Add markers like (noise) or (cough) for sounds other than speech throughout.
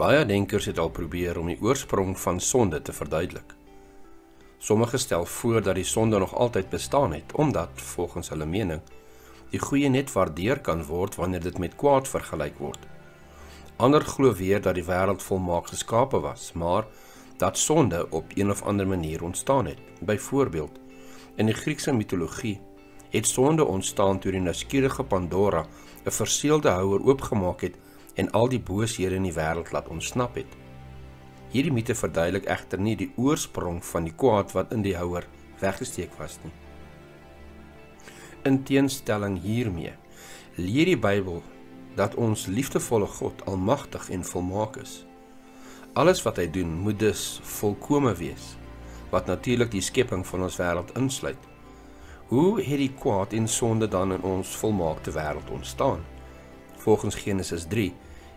Baie denkers het al probeer om die oorsprong van sonde te verduidelik. Sommige stel voor dat die sonde nog altyd bestaan het omdat volgens hulle mening die goeie net waardeer kan word wanneer dit met kwaad vergelyk word. Ander glo weer dat die wêreld volmaak geskape was, maar dat sonde op een of ander manier ontstaan het. Byvoorbeeld in die Griekse mitologie het sonde ontstaan toe die nuuskierige Pandora 'n verseelde houer oopgemaak het en al die booshede in die wêreld laat ontsnap het. Hierdie mite verduidelik egter nie die oorsprong van die kwaad wat in die houer weggesteek was nie. In teenstelling hiermee leer die Bybel dat ons liefdevolle God almagtig en volmaak is. Alles wat hy doen, moet dus volkome wees, wat natuurlik die skepping van ons wêreld insluit. Hoe het die kwaad en sonde dan in ons volmaakte wêreld ontstaan? volgens Genesis 3,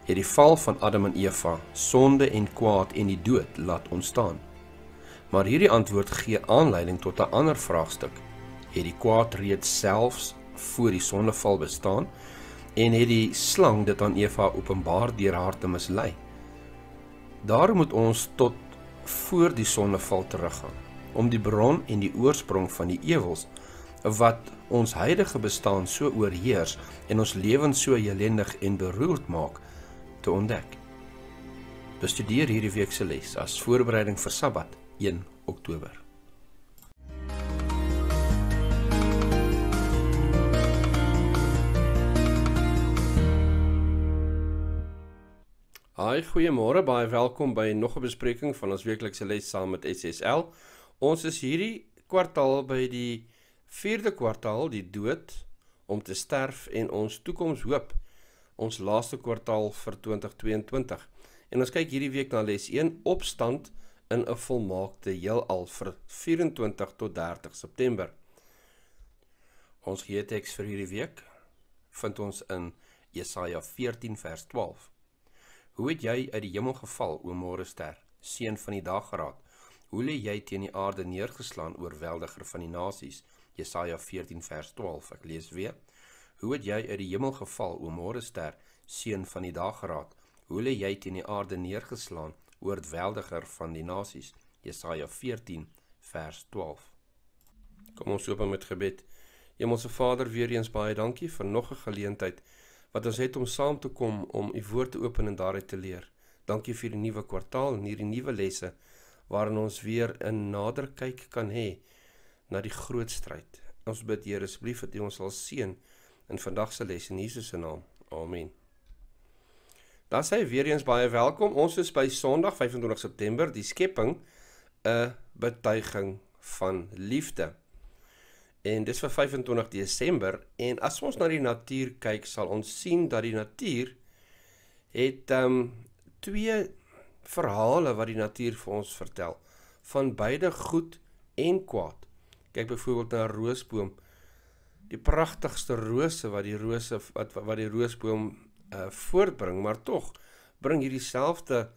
het die val van Adam en Eva sonde en kwaad en die dood laat ontstaan. Maar hierdie antwoord gee aanleiding tot 'n ander vraagstuk. Het die kwaad reeds selfs voor die sondeval bestaan en het die slang dit aan Eva openbaar deur haar te mislei? Daarom moet ons tot voor die sondeval teruggaan om die bron en die oorsprong van die ewels te wat ons huidige bestaan so oorheers en ons lewens so ellendig en beroerd maak te ontdek. Bestudeer hierdie week se les as voorbereiding vir Sabbat 1 Oktober. Hi, goeiemôre. Baie welkom by nog 'n bespreking van ons weeklikse les saam met SSL. Ons is hierdie kwartaal by die 4de kwartaal die dood om te sterf en ons toekoms hoop. Ons laaste kwartaal vir 2022. En ons kyk hierdie week na les 1 opstand in 'n volmaakte heelal vir 24 tot 30 September. Ons geheeteks vir hierdie week vind ons in Jesaja 14 vers 12. Hoe het jy uit die hemel geval, o môre ster, seun van die dagraad? Hoe lê jy teen die aarde neergeslaan, oorweldiger van die nasies? Jesaja 14 vers 12. Ek lees weer: Hoe het jy uit die hemel geval, o môre ster, seun van die dageraad? Hoe lê jy teen die aarde neergeslaan, oordwelder van die nasies? Jesaja 14 vers 12. Kom ons open met gebed. Hemelse Vader, weer eens baie dankie vir nog 'n geleentheid wat ons het om saam te kom om u woord te open en daaruit te leer. Dankie vir die nuwe kwartaal en hierdie nuwe lesse waarin ons weer in nader kyk kan hê na die groot stryd. Ons bid Here asseblief dat U ons sal seën in vandag se les in Jesus se naam. Amen. Dan sê weer eens baie welkom. Ons is by Sondag 25 September, die skepping 'n eh, betuiging van liefde. En dis vir 25 Desember en as ons na die natuur kyk, sal ons sien dat die natuur het um twee verhale wat die natuur vir ons vertel van beide goed en kwaad. Kyk byvoorbeeld na 'n roosboom. Die pragtigste rose wat die rose wat wat die roosboom uh voortbring, maar tog bring hierdie selfde 'n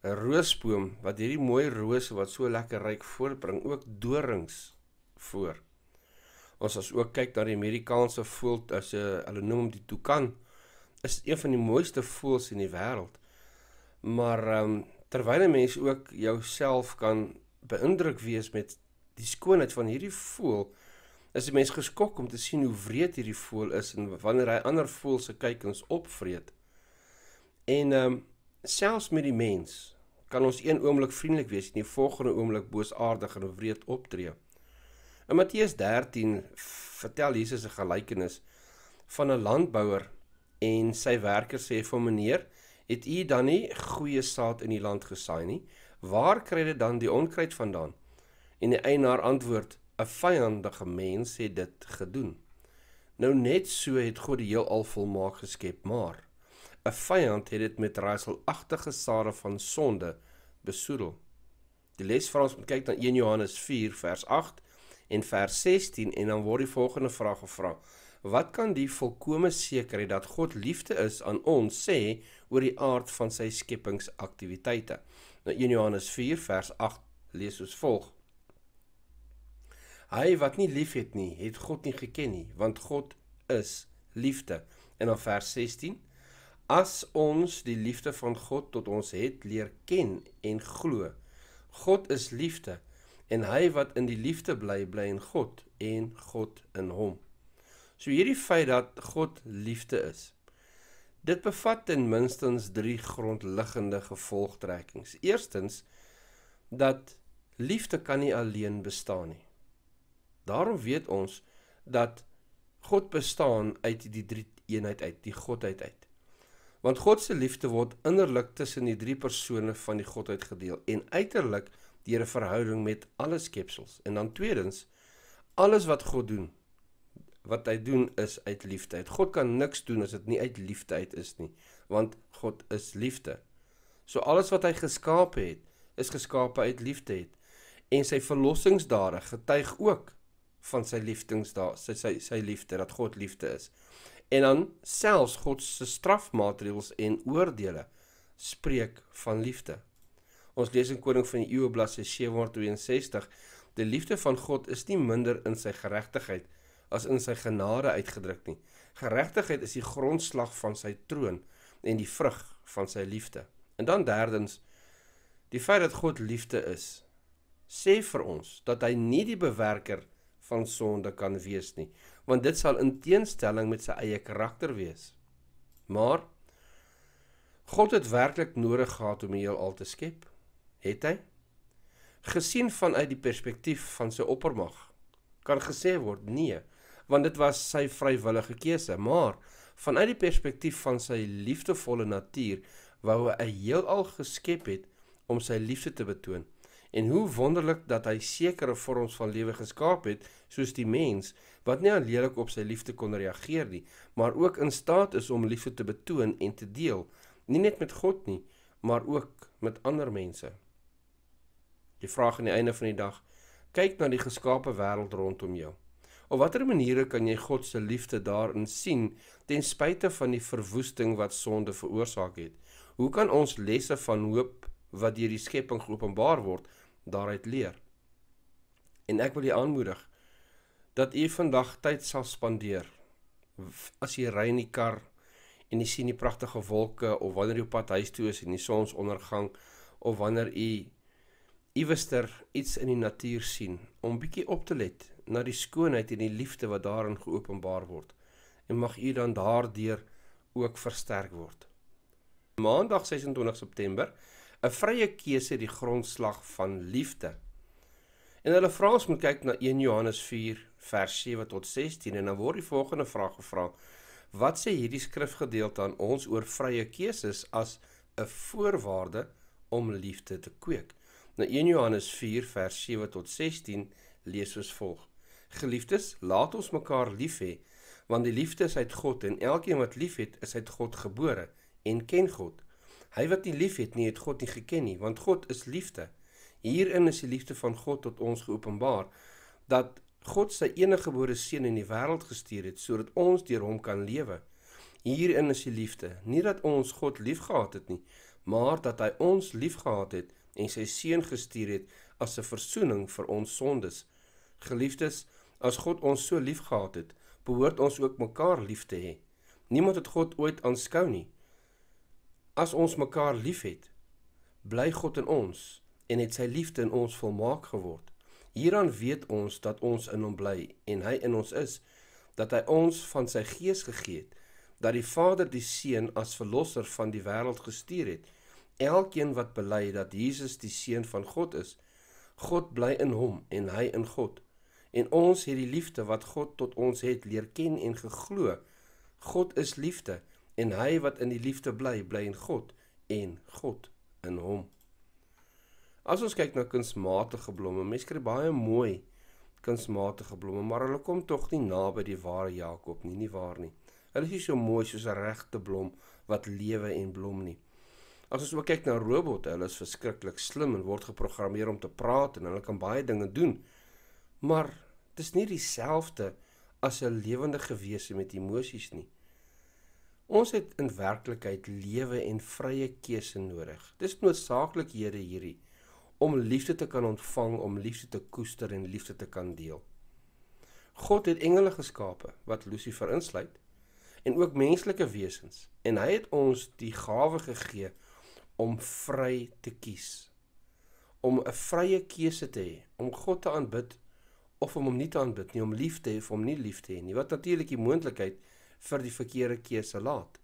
eh, roosboom wat hierdie mooi rose wat so lekker ryk voortbring ook dorings voor. Ons as ook kyk na die Amerikaanse voël as 'n hulle noem hom die toucan is een van die mooiste voëls in die wêreld. Maar ehm um, terwyl 'n mens ook jouself kan beïndruk wees met die skoonheid van hierdie voël is 'n mens geskok om te sien hoe wreed hierdie voël is en wanneer hy ander voëls se kuikens opvreet. En ehm um, selfs met die mens kan ons een oomblik vriendelik wees en die volgende oomblik boosaardig en wreed optree. In Matteus 13 vertel Jesus 'n gelykenis van 'n landbouer en sy werkers sê vir meneer, het u dan nie goeie saad in die land gesaai nie? Waar kry dit dan die onkruid vandaan? En die eienaar antwoord: "’n Vyandige mens het dit gedoen." Nou net so het God die heelal volmaak geskep, maar 'n vyand het dit met raaiselagtige sade van sonde besoedel. Die les vir ons moet kyk na 1 Johannes 4 vers 8 en vers 16 en dan word die volgende vraag gevra: Wat kan die volkomme sekerheid dat God liefde is aan ons sê oor die aard van sy skepingsaktiwiteite? Nou 1 Johannes 4 vers 8 lees soos volg: Hy wat nie liefhet nie, het God nie geken nie, want God is liefde. En dan vers 16: As ons die liefde van God tot ons het leer ken en glo, God is liefde en hy wat in die liefde bly, bly in God en God in hom. So hierdie feit dat God liefde is. Dit bevat ten minste drie grondliggende gevolgtrekkings. Eerstens dat liefde kan nie alleen bestaan nie. Daarom weet ons dat God bestaan uit die drie eenheid uit, die godheid uit. Want God se liefde word innerlik tussen die drie persone van die godheid gedeel en uiterlik deur 'n verhouding met alle skepsels. En dan tweedens, alles wat God doen, wat hy doen is uit liefde. God kan niks doen as dit nie uit liefde uit is nie, want God is liefde. So alles wat hy geskaap het, is geskaap uit liefde het. en sy verlossingsdade getuig ook van sy liefdings daar sy sy sy liefde dat God liefde is en dan selfs God se strafmaatreëls en oordeele spreek van liefde ons lees in koning van die eeue bladsy 762 die liefde van God is nie minder in sy geregtigheid as in sy genade uitgedruk nie geregtigheid is die grondslag van sy troon en die vrug van sy liefde en dan derdens die feit dat God liefde is sê vir ons dat hy nie die bewerker van sonde kan wees nie, want dit sal in teenstelling met sy eie karakter wees. Maar God het werklik nodig gehad om die heelal te skep, het hy gesien vanuit die perspektief van sy oppermag kan gesê word nee want dit was sy vrywillige keuse maar vanuit die perspektief van sy liefdevolle natuur wou hy 'n heelal geskep het om sy liefde te betoon en hoe wonderlik dat hy sekere vorms van lewe geskaap het soos die mens wat nie alleenlik op sy liefde kon reageer nie maar ook in staat is om liefde te betoon en te deel nie net met God nie maar ook met ander mense die vraag aan die einde van die dag kyk na die geskaapte wêreld rondom jou op watter maniere kan jy God se liefde daarin sien ten spyte van die verwoesting wat sonde veroorsaak het hoe kan ons lesse van hoop wat deur die skepping geopenbaar word daaruit leer. En ek wil u aanmoedig dat u vandag tyd sal spandeer as jy ry in die kar en jy sien die pragtige wolke of wanneer jy op pad huis toe is en die sonsondergang of wanneer jy iewester iets in die natuur sien om bietjie op te let na die skoonheid en die liefde wat daarin geopenbaar word en mag u dan daardeur ook versterk word. Maandag 26 September 'n vrye keuse die grondslag van liefde. En hulle vra ons moet kyk na 1 Johannes 4 vers 7 tot 16 en dan word die volgende vraag gevra: Wat sê hierdie skrifgedeelte aan ons oor vrye keuses as 'n voorwaarde om liefde te kweek? Na nou, 1 Johannes 4 vers 7 tot 16 lees ons volg: Geliefdes, laat ons mekaar lief hê, want die liefde is uit God en elkeen wat liefhet, is uit God gebore en ken God. Hy wat nie liefhet nie, het God nie geken nie, want God is liefde. Hierin is die liefde van God tot ons geopenbaar dat God sy eniggebore seun in die wêreld gestuur het sodat ons deur hom kan lewe. Hierin is die liefde, nie dat ons God liefgehad het nie, maar dat hy ons liefgehad het en sy seun gestuur het as 'n verzoening vir ons sondes. Geliefdes, as God ons so liefgehad het, behoort ons ook mekaar lief te hê. Niemand het God ooit aanskou nie. As ons mekaar liefhet, bly God in ons en het sy liefde in ons volmaak geword. Hieraan weet ons dat ons in hom bly en hy in ons is, dat hy ons van sy gees gegee het, dat die Vader die Seun as verlosser van die wêreld gestuur het. Elkeen wat bely dat Jesus die Seun van God is, God bly in hom en hy in God. En ons het die liefde wat God tot ons het leer ken en geglo. God is liefde. En hy wat in die liefde bly, bly in God en God in hom. As ons kyk na kunsmatige blomme, mense kry baie mooi kunsmatige blomme, maar hulle kom tog nie naby die ware Jakob nie, nie waar nie. Hulle is nie so mooi soos 'n regte blom wat lewe en blom nie. As ons ook kyk na robotte, hulle is verskriklik slim en word geprogrammeer om te praat en hulle kan baie dinge doen. Maar dit is nie dieselfde as 'n lewende gewese met emosies nie. Ons het in werklikheid lewe en vrye keuse nodig. Dis noodsaaklik Here hierdie om liefde te kan ontvang, om liefde te koester en liefde te kan deel. God het engele geskape wat Lucifer insluit en ook menslike wesens en hy het ons die gawe gegee om vry te kies om 'n vrye keuse te hê om God te aanbid of om hom nie te aanbid nie om lief te hê of om nie lief te hê nie wat natuurlik die moontlikheid vir die verkeerde keuse laat.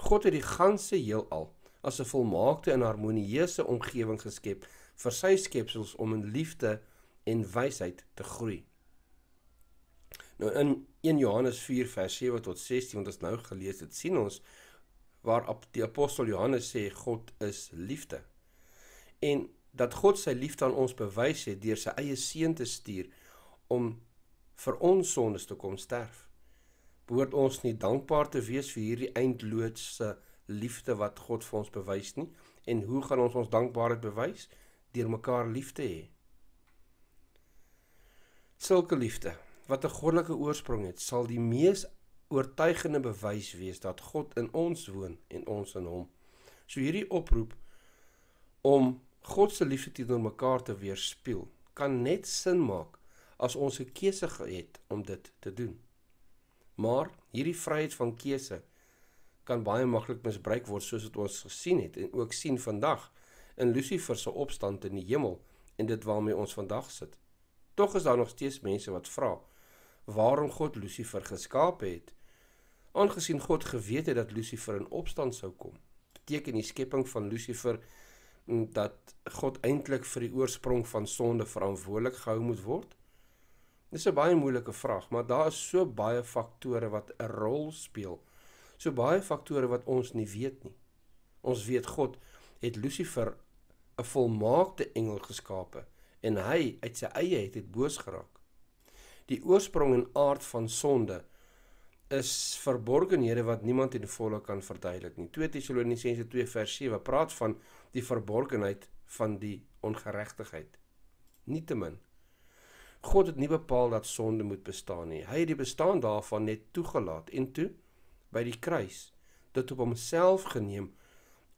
God het die ganse heelal as 'n volmaakte en harmonieuse omgewing geskep vir sy skepsels om in liefde en wysheid te groei. Nou in 1 Johannes 4:7 tot 16 wat ons nou gelees het, sien ons waar die apostel Johannes sê God is liefde. En dat God sy liefde aan ons bewys het deur sy eie seun te stuur om vir ons sondes te kom sterf behoort ons nie dankbaar te wees vir hierdie eindeloose liefde wat God vir ons bewys nie. En hoe gaan ons ons dankbaarheid bewys? Deur mekaar lief te hê. Sulke liefde wat 'n goddelike oorsprong het, sal die mees oortuigende bewys wees dat God in ons woon en ons in hom. So hierdie oproep om God se liefde teenoor mekaar te weerspieël kan net sin maak as ons 'n keuse het om dit te doen. Maar hierdie vryheid van keuse kan baie maklik misbruik word soos wat ons gesien het en ook sien vandag in Lucifer se opstand in die hemel en dit waarmee ons vandag sit. Tog is daar nog steeds mense wat vra waarom God Lucifer geskaap het. Aangesien God geweet het dat Lucifer in opstand sou kom, beteken die skepping van Lucifer mm, dat God eintlik vir die oorsprong van sonde verantwoordelik gehou moet word? Dis 'n baie moeilike vraag, maar daar is so baie faktore wat 'n rol speel. So baie faktore wat ons nie weet nie. Ons weet God het Lucifer 'n volmaakte engel geskape en hy uit sy eie het dit boos geraak. Die oorsprong en aard van sonde is verborgenhede wat niemand in volle kan verduidelik nie. 2 Tessalonisense 2:7 praat van die verborgenheid van die ongeregtigheid. Nietemin God het nie bepaal dat sonde moet bestaan nie. Hy het die bestaan daarvan net toegelaat en toe by die kruis dit op homself geneem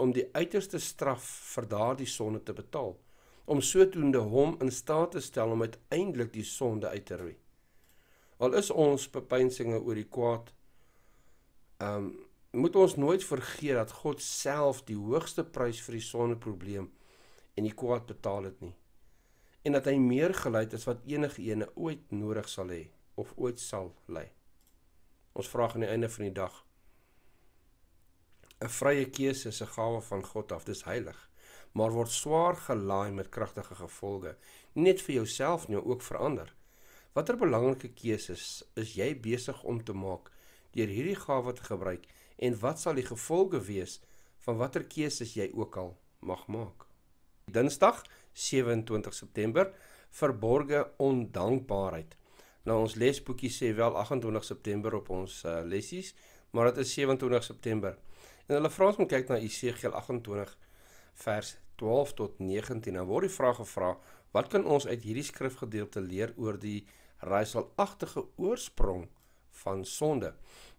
om die uiterste straf vir daardie sonde te betaal, om sodoende hom in staat te stel om uiteindelik die sonde uit te roei. Al is ons bepeinsinge oor die kwaad, ehm um, moet ons nooit vergeet dat God self die hoogste prys vir die sonde probleem en die kwaad betaal het nie en dat hy meer gelei het as wat enige een ooit nodig sal hê of ooit sal lei. Ons vra aan die einde van die dag 'n vrye keuse is 'n gawe van God af, dis heilig, maar word swaar gelaai met kragtige gevolge, nie net vir jouself nie, ook vir ander. Watter belangrike keuses is jy besig om te maak deur hierdie gawe te gebruik en wat sal die gevolge wees van watter keuses jy ook al mag maak? Dinsdag 27 September verborge ondankbaarheid. Nou ons lesboekie sê wel 28 September op ons uh, lessies, maar dit is 27 September. En hulle vra ons om kyk na Esegiel 28 vers 12 tot 19. Nou word die vraag gevra, wat kan ons uit hierdie skrifgedeelte leer oor die raaiselagtige oorsprong van sonde?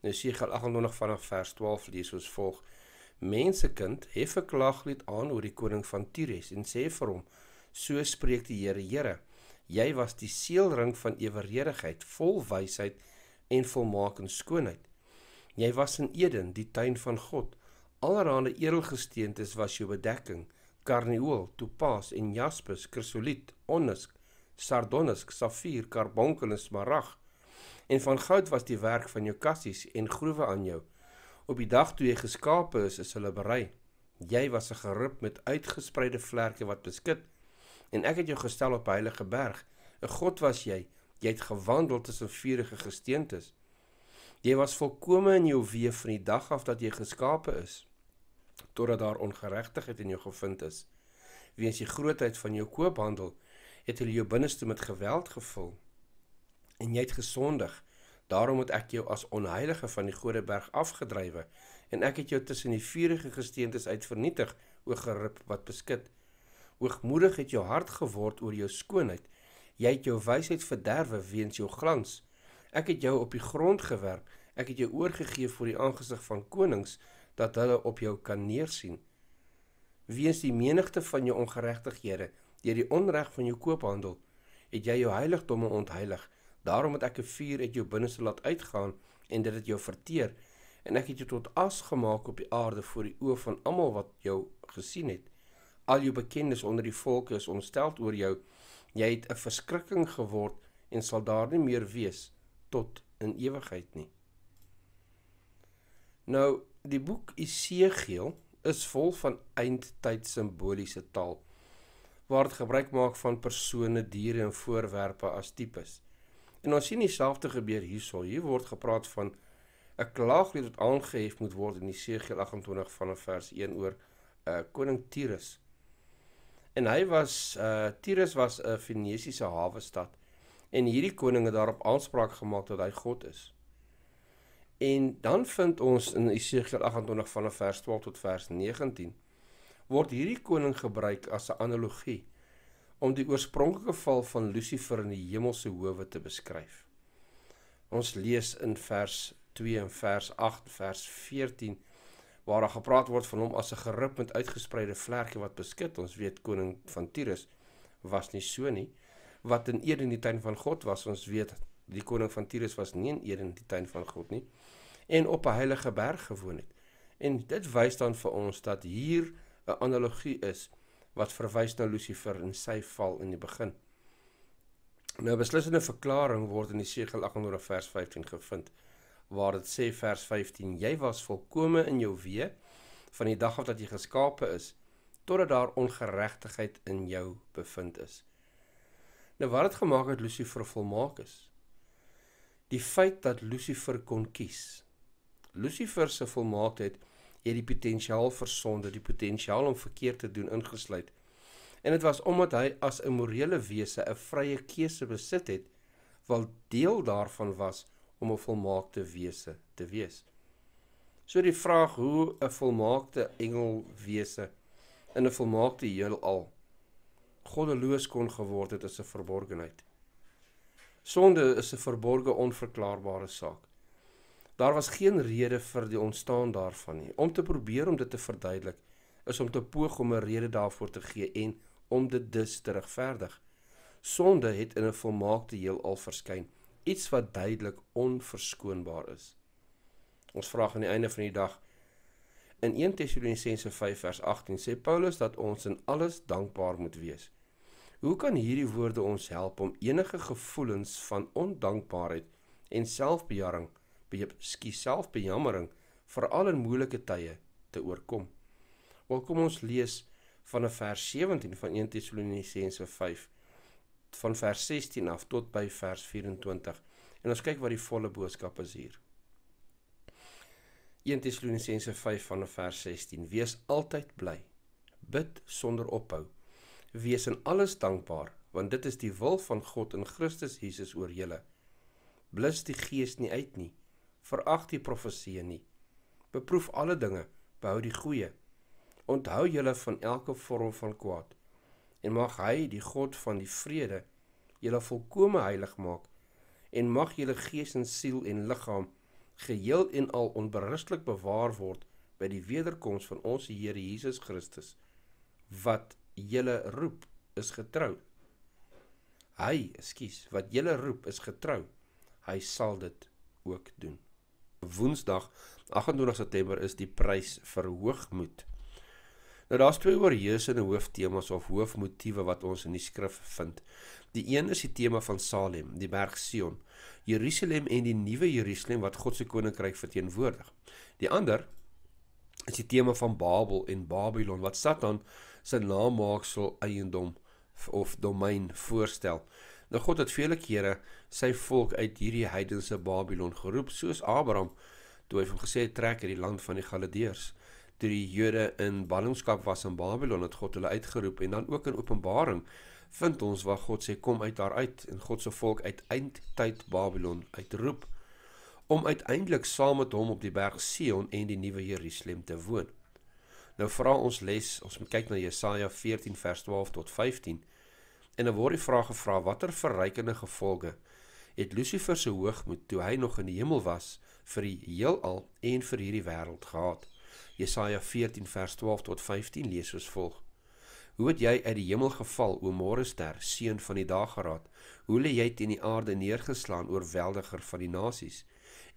Nou Esegiel 28 vanaf vers 12 lees soos volg: Mensekind, hef 'n klaglied aan oor die koning van Tyres en sê vir hom: So spreek die Here, Here, jy was die seelring van eweredigheid, vol wysheid en volmaak in skoonheid. Jy was in Eden, die tuin van God. Allerhande edelgesteentes was jou bedekking: karnieol, topaas en jaspis, krisoliet, onnis, sardonis, safier, karbonkel en smarag. En van goud was die werk van jou kassies en groewe aan jou. Op die dag toe jy geskape is, is hulle berei. Jy was 'n gerib met uitgespreide vlerke wat beskik en ek het jou gestel op 'n heilige berg. 'n God was jy. Jy het gewandel tussen vuurige gesteentes. Jy was volkome in jou weë van die dag af dat jy geskape is totdat daar ongeregtigheid in jou gevind is. Weens die grootheid van jou koophandel het hulle jou binneste met geweld gevul en jy het gesondig. Daarom het ek jou as onheilige van die Godeberg afgedrywe en ek het jou tussen die vuurige gesteentes uitvernietig o gerib wat beskik het Hoogmoedig het jou hart geword oor jou skoonheid. Jy het jou wysheid verderwe weens jou glans. Ek het jou op die grond gewerp. Ek het jou oorgegee vir die aangesig van konings dat hulle op jou kan neersien. Weens die menigte van jou ongeregtighede, deur die onreg van jou koophandel, het jy jou heiligdomme ontheilig. Daarom het ek 'n vuur uit jou binneste laat uitgaan en dit het jou verteer en ek het jou tot as gemaak op die aarde voor die oë van almal wat jou gesien het al jou bekendes onder die volk is ontsteld oor jou. Jy het 'n verskrikking geword en sal daar nie meer wees tot in ewigheid nie. Nou, die boek Esegiel is vol van eindtyd simboliese taal waar dit gebruik maak van persone, diere en voorwerpe as tipes. En ons sien dieselfde gebeur hierso. Hier word gepraat van 'n klaaglied wat aangehef moet word in Esegiel 28 vanaf vers 1 oor 'n uh, eh, koning Tyrus. En hy was uh Tyrus was 'n Fenisiese hawe stad en hierdie koning het daarop aanspraak gemaak dat hy God is. En dan vind ons in Esegiel 28 vanaf vers 12 tot vers 19 word hierdie koning gebruik as 'n analogie om die oorspronklike val van Lucifer in die hemelse howe te beskryf. Ons lees in vers 2 en vers 8 vers 14 waar daar gepraat word van hom as 'n geruppend uitgespreide vlerkie wat beskit. Ons weet koning van Tyrus was nie so nie wat in Eden die tuin van God was. Ons weet die koning van Tyrus was nie in Eden die tuin van God nie en op 'n heilige berg gewoon het. En dit wys dan vir ons dat hier 'n analogie is wat verwys na Lucifer en sy val in die begin. Nou beslissende verklaring word in die Siegel 18 vers 15 gevind waar dit sê vers 15 jy was volkome in jou wee van die dag af dat jy geskape is totdat daar ongeregtigheid in jou bevind is. Nou wat het gemaak dat Lucifer volmaak is? Die feit dat Lucifer kon kies. Lucifer se volmaaktheid het die potensiaal vir sonde, die potensiaal om verkeerd te doen ingesluit. En dit was omdat hy as 'n morele wese 'n vrye keuse besit het wat deel daarvan was om 'n volmaakte wese te wees. So die vraag hoe 'n volmaakte engel wese in 'n volmaakte heelal goddeloos kon geword het is 'n verborgenheid. Sonde is 'n verborge onverklaarbare saak. Daar was geen rede vir die ontstaan daarvan nie. Om te probeer om dit te verduidelik is om te poog om 'n rede daarvoor te gee en om dit dus te regverdig. Sonde het in 'n volmaakte heelal verskyn iets wat duidelik onverskoonbaar is. Ons vra aan die einde van die dag in 1 Tessalonisense 5 vers 18 sê Paulus dat ons in alles dankbaar moet wees. Hoe kan hierdie woorde ons help om enige gevoelens van ondankbaarheid en selfbejarring, skie selfbejammering veral in moeilike tye te oorkom? Wel kom ons lees van 'n vers 17 van 1 Tessalonisense 5 van vers 16 af tot by vers 24. En ons kyk wat die volle boodskap is hier. 1 Tessalonisense 5 vanaf vers 16: Wees altyd bly. Bid sonder ophou. Wees in alles dankbaar, want dit is die wil van God in Christus Jesus oor julle. Blus die gees nie uit nie. Verag die profeseë nie. Beproef alle dinge, behou die goeie. Onthou julle van elke vorm van kwaad en mag hy die God van die vrede julle volkome heilig maak en mag julle gees en siel en liggaam geheel en al onberuslik bewaar word by die wederkoms van ons Here Jesus Christus wat julle roep is getrou hy ekskuus wat julle roep is getrou hy sal dit ook doen woensdag 28 September is die prys vir hoogmoed Nou daar's twee oorheersende hooftemas of hoofmotiewe wat ons in die skrif vind. Die een is die tema van Salem, die berg Sion, Jerusalem en die nuwe Jerusalem wat God se koninkryk verteenwoordig. Die ander is die tema van Babel en Babylon wat Satan se naamaksel eiendom of domein voorstel. Nou God het vele kere sy volk uit hierdie heidense Babylon geroep, soos Abraham toe hy hom gesê het trek uit die land van die Galileërs toe die Jode in ballingskap was in Babelon het God hulle uitgeroep en dan ook in Openbaring vind ons waar God sê kom uit daar uit en God se volk uit eindtyd Babelon uitroep om uiteindelik saam met hom op die berg Sion en die nuwe Jerusalem te woon. Nou vra ons les, ons moet kyk na Jesaja 14 vers 12 tot 15. En dan word die vraag gevra watter verrykende gevolge het Lucifer se hoogmoed toe hy nog in die hemel was vir die heelal en vir hierdie wêreld gehad. Jesaja 14 vers 12 tot 15 lees soos volg: Hoe het jy uit die hemel geval, o môrester, seun van die dageraad? Hoe lê jy teen die aarde neergeslaan, oorweldiger van die nasies?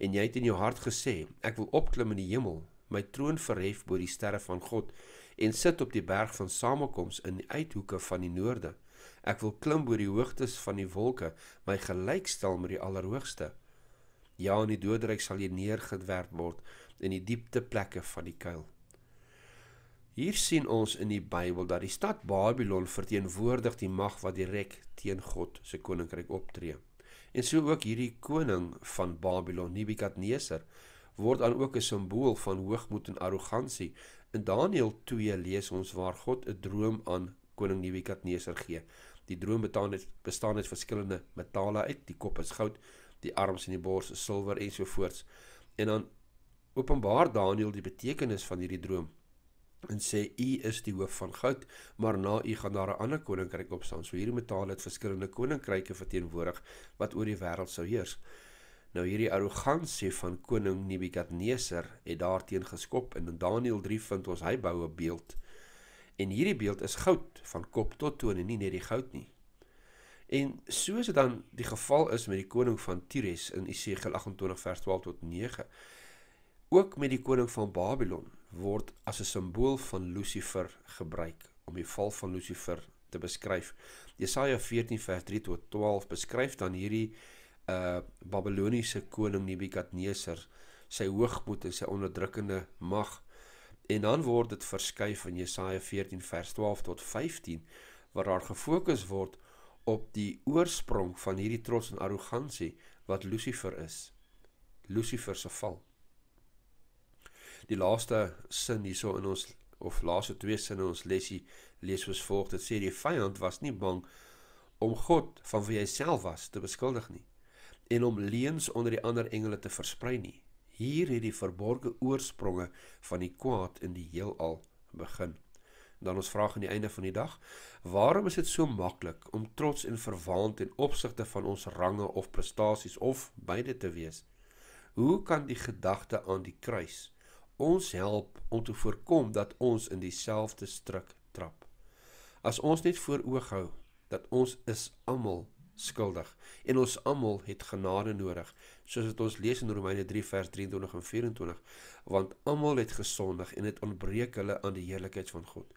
En jy het in jou hart gesê: Ek wil opklim in die hemel, my troon verhef bo die sterre van God en sit op die berg van samekoms in die uithoeke van die noorde. Ek wil klim bo die hoogtes van die wolke, my gelykstel met die allerhoogste. Ja, in die doodryk sal jy neergedwerg word, in die diepte plekke van die kuil. Hier sien ons in die Bybel dat die stad Babylon verteenwoordig die mag wat direk teen God se koninkryk optree. En so ook hierdie koning van Babylon, Nebukadneser, word dan ook 'n simbool van hoogmoed en arrogansie. In Daniël 2 lees ons waar God 'n droom aan koning Nebukadneser gee. Die droom bestaan uit bestaan uit verskillende metale uit, die kop is goud, die arms en die bors is silwer ensovoorts. En dan Openbaar Daniël die betekenis van hierdie droom en sê u is die hoof van goud, maar na u gaan daar 'n ander koninkryk opstaan. So hierdie metaal het verskillende koninkryke verteenwoordig wat oor die wêreld sou heers. Nou hierdie arrogansie van koning Nebukadneser het daarteenoor geskop en in Daniël 3 vind ons hy bou 'n beeld. En hierdie beeld is goud van kop tot tone, nie net die goud nie. En soos dit dan die geval is met die koning van Tyres in Esegiel 28 vers 12 tot 9 Ook met die koning van Babylon word as 'n simbool van Lucifer gebruik om die val van Lucifer te beskryf. Jesaja 14 vers 3 tot 12 beskryf dan hierdie uh Babiloniese koning Nebukadneser sy hoogmoed en sy onderdrukkende mag. En dan word dit verskuif in Jesaja 14 vers 12 tot 15 waar daar gefokus word op die oorsprong van hierdie trots en arrogansie wat Lucifer is. Lucifer se val die laaste sin hierso in ons of laaste twee sinne in ons lesie lees soos volg dit sê die vyand was nie bang om God van wie hy self was te beskuldig nie en om leuns onder die ander engele te versprei nie hier het die verborgde oorspronge van die kwaad in die heelal begin dan ons vraag aan die einde van die dag waarom is dit so maklik om trots en verwaand en opsigte van ons range of prestasies of beide te wees hoe kan die gedagte aan die kruis ons help om te voorkom dat ons in dieselfde struik trap. As ons net voor oog hou dat ons is almal skuldig en ons almal het genade nodig, soos wat ons lees in Romeine 3 vers 23 en 24, want almal het gesondig en het ontbreek hulle aan die heerlikheid van God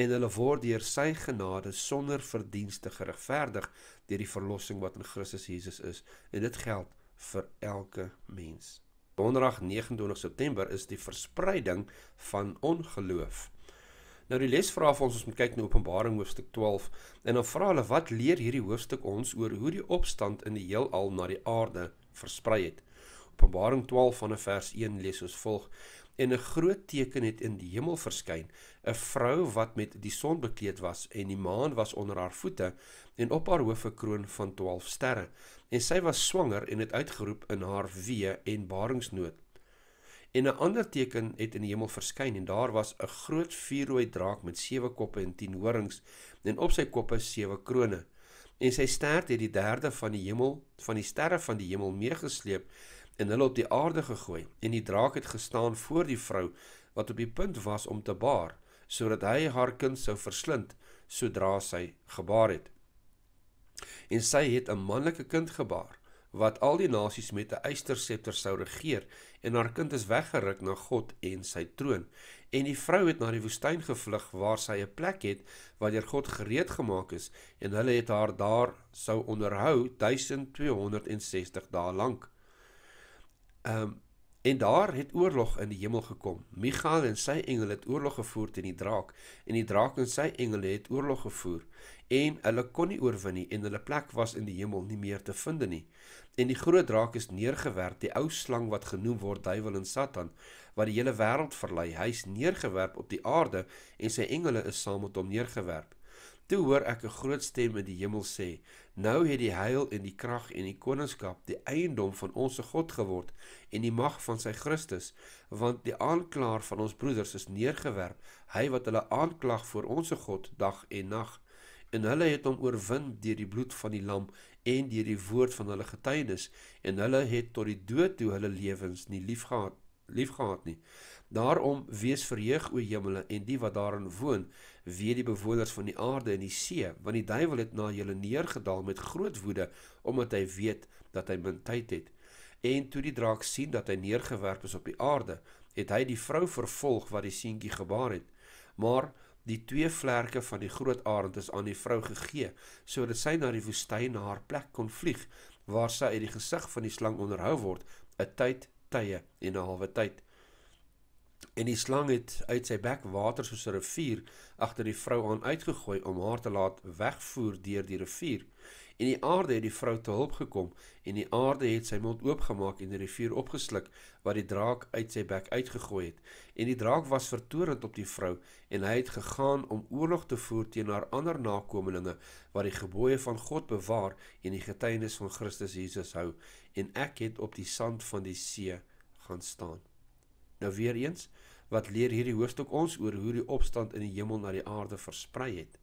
en hulle word deur sy genade sonder verdienste geregverdig deur die verlossing wat in Christus Jesus is en dit geld vir elke mens. Donderdag 29 September is die verspreiding van ongeloof. Nou die les vra vir ons om te kyk na Openbaring hoofstuk 12 en dan vra hulle wat leer hierdie hoofstuk ons oor hoe die opstand in die heelal na die aarde versprei het. Openbaring 12 vanaf vers 1 lees ons volg: en 'n groot teken het in die hemel verskyn, 'n vrou wat met die son bekleed was en die maan was onder haar voete en op haar hoof 'n kroon van 12 sterre. En sy was swanger en het uitgeroep in haar wee en baringsnood. En 'n ander teken het in die hemel verskyn en daar was 'n groot vuurrooi draak met 7 koppe en 10 horings en op sy koppe 7 krones. En sy stert het die derde van die hemel van die sterre van die hemel meegesleep en hulle op die aarde gegooi en die draak het gestaan voor die vrou wat op die punt was om te baar sodat hy haar kind sou verslind sodra sy gebaar het en sy het 'n manlike kind gebaar wat al die nasies met 'n eisterscepter sou regeer en haar kind is weggeruk na God en sy troon en die vrou het na die woestyn gevlug waar sy 'n plek het waar deur God gereed gemaak is en hulle het haar daar sou onderhou 1260 dae lank Ehm um, en daar het oorlog in die hemel gekom. Michael en sy engele het oorlog gevoer teen die draak en die draak en sy engele het oorlog gevoer en hulle kon nie oorwin nie en hulle plek was in die hemel nie meer te vind nie. En die groot draak is neergewerp, die ou slang wat genoem word duiwel en satan wat die hele wêreld verlei. Hy's neergewerp op die aarde en sy engele is saam met hom neergewerp. Toe hoor ek 'n groot stem in die hemel sê: Nou het die heil en die krag en die koningskap die eiendom van ons God geword en die mag van sy Christus, want die aanklaer van ons broeders is neergewerp, hy wat hulle aanklag voor ons God dag en nag. En hulle het hom oorwin deur die bloed van die lam en deur die woord van hulle getuienis en hulle het tot die dood toe hulle lewens nie liefgehad liefgehad nie. Daarom wees verheug o hemele en die wat daarin woon weet die bewoners van die aarde en die see, want die duiwel het na julle neergedaal met groot woede omdat hy weet dat hy min tyd het. En toe die draak sien dat hy neergewerp is op die aarde, het hy die vrou vervolg wat die seentjie gebaar het. Maar die twee vlerke van die groot arend is aan die vrou gegee sodat sy na die woestyn na haar plek kon vlieg waar sy uit die gesig van die slang onderhou word 'n tyd tye en 'n halwe tyd. En die slang het uit sy bek water soos 'n rivier agter die vrou aan uitgegooi om haar te laat wegvoer deur die rivier. En die aarde het die vrou te hulp gekom en die aarde het sy mond oopgemaak en die rivier opgesluk wat die draak uit sy bek uitgegooi het. En die draak was vertoornd op die vrou en hy het gegaan om oorlog te voer teen haar ander nakommelinge wat die gebooie van God bewaar en die getuienis van Christus Jesus hou. En ek het op die sand van die see gaan staan. Nou weer eens, wat leer hierdie hoofstuk ons oor hoe die opstand in die hemel na die aarde versprei het?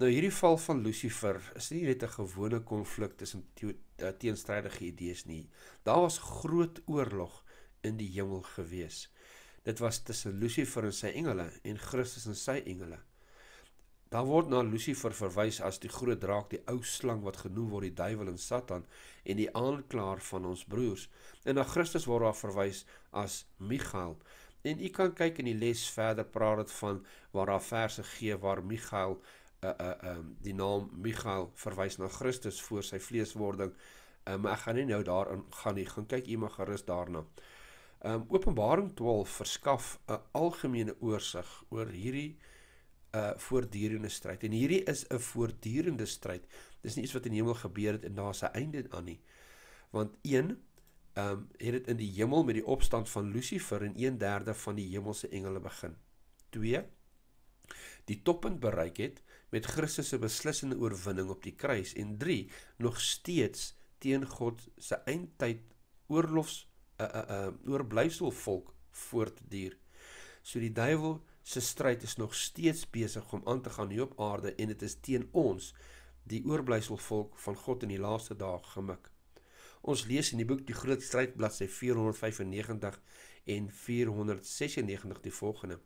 Nou hierdie val van Lucifer is nie net 'n gewone konflik tussen eh, teenstrydige idees nie. Daar was groot oorlog in die hemel gewees. Dit was tussen Lucifer en sy engele en Christus en sy engele. Daar word na Lucifer verwys as die groot draak, die ou slang wat genoem word die duiwel en Satan en die aanklaer van ons broers. En na Christus word daar verwys as Michael. En u kan kyk in die les verder praat dit van waar daar verse gee waar Michael uh uh um uh, die naam Michael verwys na Christus voor sy vleeswording. Um ek gaan nie nou daarin gaan nie. Gaan kyk u maar gerus daarna. Um Openbaring 12 verskaf 'n algemene oorsig oor hierdie 'n uh, voortdurende stryd. En hierdie is 'n voortdurende stryd. Dis nie iets wat in die hemel gebeur het en daar's 'n einde aan nie. Want 1 ehm um, het dit in die hemel met die opstand van Lucifer en 1/3 van die hemelse engele begin. 2 die toppunt bereik het met Christus se beslissende oorwinning op die kruis en 3 nog steeds teen God se eindtyd oorlogs 'n uh, eh, 'n uh, eh, uh, eh, oorblyfsel volk voortduur. So die duiwel se stryd is nog steeds besig om aan te gaan hier op aarde en dit is teen ons die oorblysel volk van God in die laaste dae gemik. Ons lees in die boek die groot stryd bladsy 495 en 496 die volgende.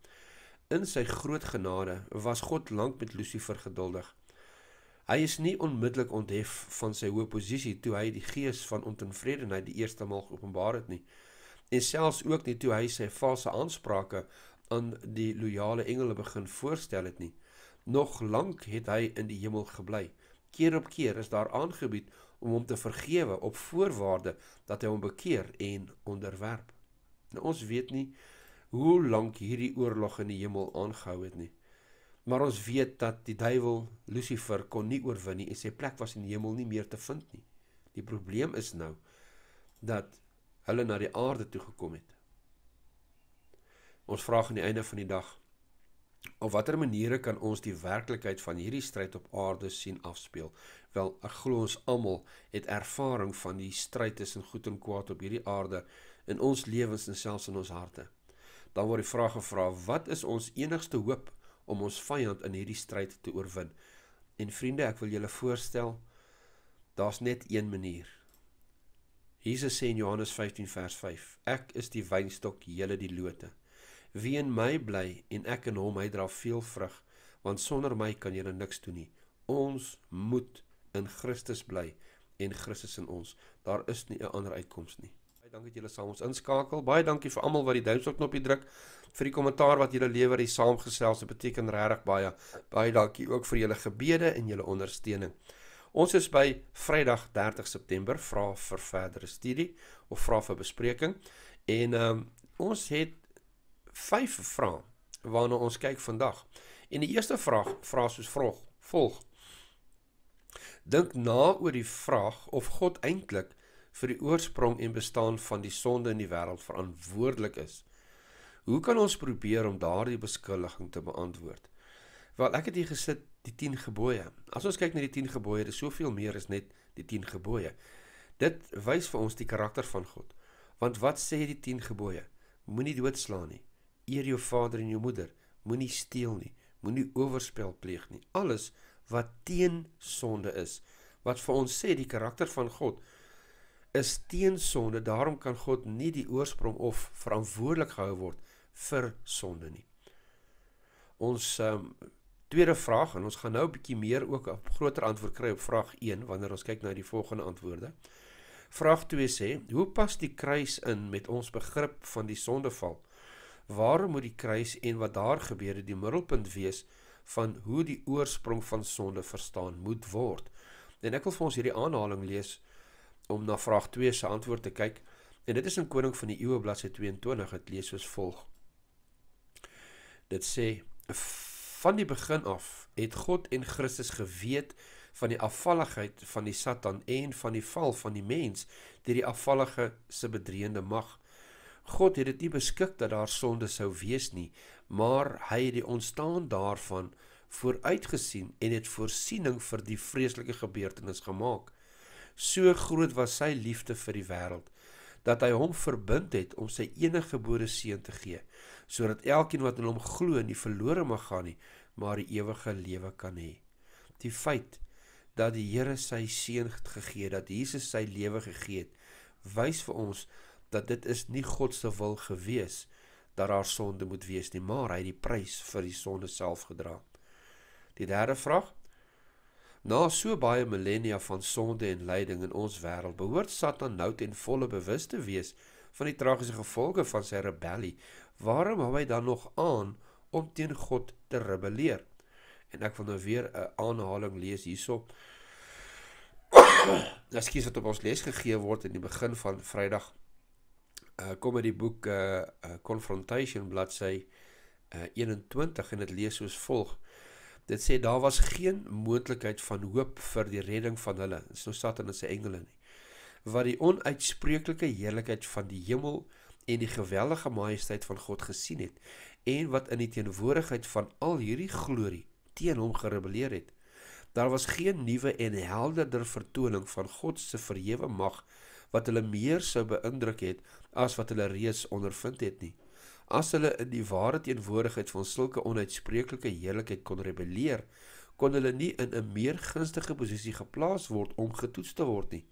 In sy groot genade was God lank met Lucifer geduldig. Hy is nie onmiddellik onthef van sy hoë posisie toe hy die gees van ontevredenheid die eerste maal geopenbaar het nie en selfs ook nie toe hy sy valse aansprake aan die loyale engele begin voorstel het nie. Nog lank het hy in die hemel gebly. Keer op keer is daar aangebied om hom te vergewe op voorwaarde dat hy hom bekeer en onderwerp. Nou ons weet nie hoe lank hierdie oorlog in die hemel aangehou het nie. Maar ons weet dat die duiwel Lucifer kon nie oorwin nie en sy plek was in die hemel nie meer te vind nie. Die probleem is nou dat hulle na die aarde toe gekom het. Ons vra aan die einde van die dag op watter maniere kan ons die werklikheid van hierdie stryd op aarde sien afspeel? Wel, ek glo ons almal het ervaring van die stryd tussen goed en kwaad op hierdie aarde in ons lewens en selfs in ons harte. Dan word die vraag gevra: Wat is ons enigste hoop om ons vyand in hierdie stryd te oorwin? En vriende, ek wil julle voorstel, daar's net een manier. Jesus sê in Johannes 15 vers 5: Ek is die wynstok, julle die lote. Wie in my bly en ek in hom, hy dra veel vrug, want sonder my kan jy niks doen nie. Ons moet in Christus bly en Christus in ons. Daar is nie 'n ander uitkoms nie. Baie dankie dat julle saam ons inskakel. Baie dankie vir almal wat die duimpie knoppie druk vir die kommentaar wat julle lewer. Die saamgesels beteken regtig baie. Baie dankie ook vir julle gebede en julle ondersteuning. Ons is by Vrydag 30 September vra vir verdere studie of vra vir bespreking en um, ons het vyf vrae waarna ons kyk vandag. En die eerste vraag vra soos vrog, volg. Dink na oor die vraag of God eintlik vir die oorsprong en bestaan van die sonde in die wêreld verantwoordelik is. Hoe kan ons probeer om daardie beskuldiging te beantwoord? Wel, ek het hier gesit die 10 gebooie. As ons kyk na die 10 gebooie, er is soveel meer as net die 10 gebooie. Dit wys vir ons die karakter van God. Want wat sê die 10 gebooie? Moenie doodslaan nie eer jou vader en jou moeder. Moenie steel nie, moenie oorspel pleeg nie. Alles wat teen sonde is, wat vir ons sê die karakter van God is teen sonde. Daarom kan God nie die oorsprong of verantwoordelik gehou word vir sonde nie. Ons um, tweede vraag en ons gaan nou 'n bietjie meer ook 'n groter antwoord kry op vraag 1 wanneer ons kyk na die volgende antwoorde. Vraag 2 sê: Hoe pas die kruis in met ons begrip van die sondeval? Waarom moet die kruis en wat daar gebeur het die middelpunt wees van hoe die oorsprong van sonde verstaan moet word? En ek wil vir ons hierdie aanhaling lees om na vraag 2 se antwoord te kyk. En dit is in Koning van die Eeue bladsy 22 het lees soos volg. Dit sê van die begin af het God en Christus geweet van die afvalligheid van die Satan en van die val van die mens deur die afvallige se bedreigende mag. God het dit nie beskik dat daar sonde sou wees nie, maar hy het die ontstaan daarvan vooruitgesien en het voorsiening vir die vreeslike gebeurtenis gemaak. So groot was sy liefde vir die wêreld dat hy hom verbind het om sy enige gebore seun te gee, sodat elkeen wat in hom glo nie verlore mag gaan nie, maar die ewige lewe kan hê. Die feit dat die Here sy seun gegee het, dat Jesus sy lewe gegee het, wys vir ons dat dit is nie God se wil gewees dat haar sonde moet wees nie, maar hy het die prys vir die sonde self gedra. Die derde vraag Na so baie millennia van sonde en lyding in ons wêreld, behoort Satan nou ten volle bewus te wees van die tragiese gevolge van sy rebellie. Waarom hou hy dan nog aan om teen God te rebelleer? En ek wil nou weer 'n aanhaling lees hierop. Laskies (coughs) wat op ons les gegee word in die begin van Vrydag Eh, comedy boek uh, eh, uh, eh, Confrontation bladsy uh, 21 en dit lees soos volg. Dit sê daar was geen moontlikheid van hoop vir die redding van hulle. Dit sou Satan en sy engele nie. Wat die onuitspreeklike heerlikheid van die hemel en die geweldige majesteit van God gesien het en wat in die teenwoordigheid van al hierdie glorie teen hom gerebelleer het. Daar was geen nuwe en helderder vertoning van God se verhewe mag wat hulle meer sou beïndruk het as wat hulle reeds ondervind het nie. As hulle in die ware teenwoordigheid van sulke onuitspreeklike heerlikheid kon rebelleer, kon hulle nie in 'n meer gunstige posisie geplaas word om getoets te word nie.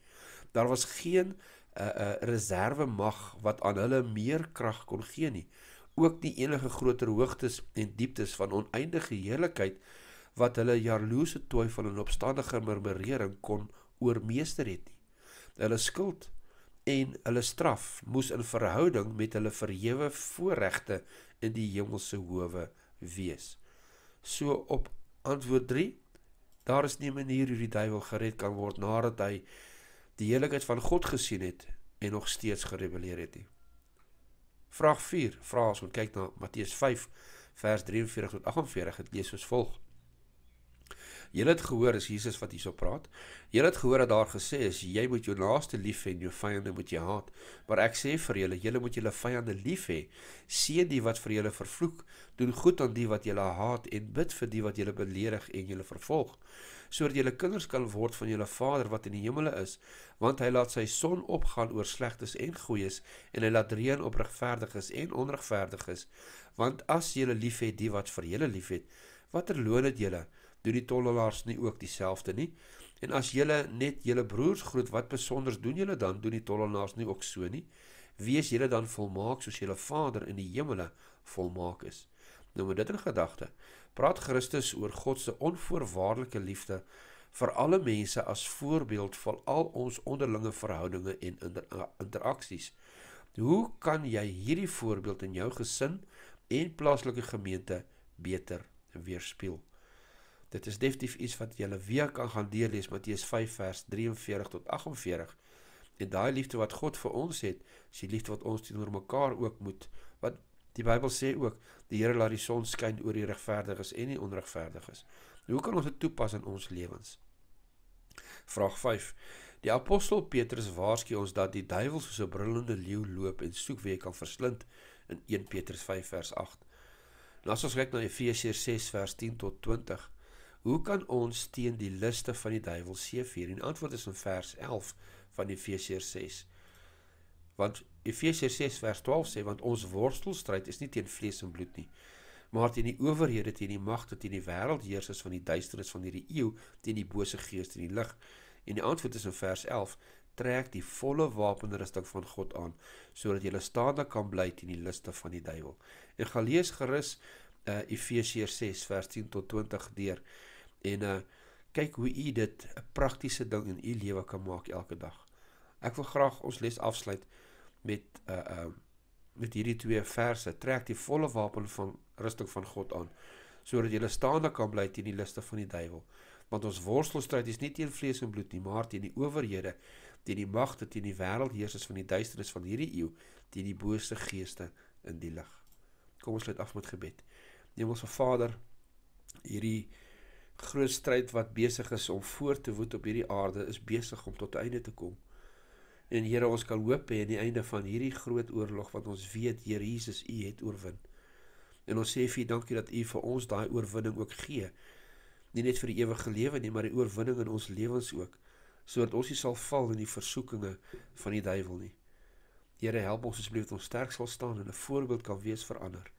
Daar was geen 'n uh, eh, 'n uh, eh, reserve mag wat aan hulle meer krag kon gee nie, ook nie enige groter hoogtes en dieptes van oneindige heerlikheid wat hulle jaloerse twyfel en opstandige murmurering kon oormeester het nie hulle skuld en hulle straf moes in verhouding met hulle verhewe voorregte in die hemelse howe wees. So op antwoord 3 daar is nie 'n manier hoe die duiwel gered kan word nadat hy die heiligheid van God gesien het en nog steeds gerebelleer het nie. Vraag 4 vra as ons kyk na Matteus 5 vers 43 tot 48 dit lees soos volg. Julle het gehoor is Jesus wat hierso praat. Julle het gehoor dat daar gesê is jy moet jou naaste lief hê en jou vyande moet jy haat. Maar ek sê vir julle, julle moet julle vyande lief hê. Seën die wat vir julle vervloek, doen goed aan die wat julle haat en bid vir die wat julle beledig en julle vervolg, sodat julle kinders kan word van julle Vader wat in die hemele is, want hy laat sy son opgaan oor slegtes en goeies en hy laat reën op regverdiges en onregverdiges. Want as julle liefhet die wat vir julle liefhet, watter loon het julle? Lief doen die tollelaars nie ook dieselfde nie. En as julle net julle broers groet, wat besonders doen julle dan? Doen die tollenaars nie ook so nie? Wees julle dan volmaak soos julle Vader in die hemele volmaak is. Nou met dit in gedagte, praat Christus oor God se onvoorwaardelike liefde vir alle mense as voorbeeld vir al ons onderlinge verhoudinge en inter interaksies. Hoe kan jy hierdie voorbeeld in jou gesin en plaaslike gemeente beter weerspieël? Dit is definitief iets wat jy weer kan gaan deel lees Matteus 5 vers 43 tot 48. En daai liefde wat God vir ons het, is die liefde wat ons teenoor mekaar ook moet wat die Bybel sê ook, die Here laat die son skyn oor die regverdiges en die onregverdiges. Nou, hoe kan ons dit toepas in ons lewens? Vraag 5. Die apostel Petrus waarsku ons dat die duiwel soos 'n brullende leeu loop en soek wie hy kan verslind in 1 Petrus 5 vers 8. Nou as ons kyk na Efesiërs 6 vers 10 tot 20, Hoe kan ons teen die liste van die duiwel seefuur? En die antwoord is in vers 11 van Efesiërs 6. Want Efesiërs 6 vers 12 sê want ons worstelstryd is nie teen vlees en bloed nie, maar teen die owerhede, teen die magte, teen die wêreldheersers van die duisternis van hierdie eeu, teen die bose geeste in die lig. En die antwoord is in vers 11 trek die volle wapenrusting van God aan sodat jy staande kan bly teen die liste van die duiwel. En gaan lees gerus uh, Efesiërs 6 vers 10 tot 20 deur en uh, kyk hoe u dit 'n praktiese ding in u lewe kan maak elke dag. Ek wil graag ons les afsluit met 'n uh, eh, um uh, eh, met hierdie twee verse. Trek die volle wapen van rusting van God aan sodat jy staande kan bly teen die liste van die duiwel. Want ons worstelstryd is nie teen vlees en bloed nie, maar teen die owerhede, teen die magte, teen die wêreldheersers van die duisternis van hierdie eeu, teen die bose geeste in die lig. Kom ons sluit af met gebed. Hemelse Vader, hierdie groot stryd wat besig is om voort te woed op hierdie aarde is besig om tot einde te kom. En Here, ons kan hoop hê aan die einde van hierdie groot oorlog wat ons weet Here Jesus U het oorwin. En ons sê vir U dankie dat U vir ons daai oorwinning ook gee. Nie net vir die ewige lewe nie, maar die oorwinning in ons lewens ook, sodat ons nie sal val in die versoekinge van die duiwel nie. Here, help ons asseblief om sterk sal staan en 'n voorbeeld kan wees vir ander.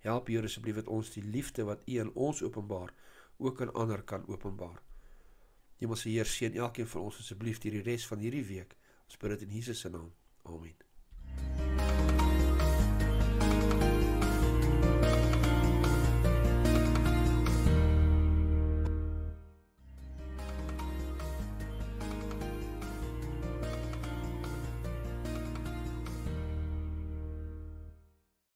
Help Here asseblief dat ons die liefde wat U aan ons openbaar ook aan ander kan openbaar. Hemelse Heer, seën elkeen van ons asseblief hierdie res van hierdie week. Ons bid dit in Jesus se naam. Amen.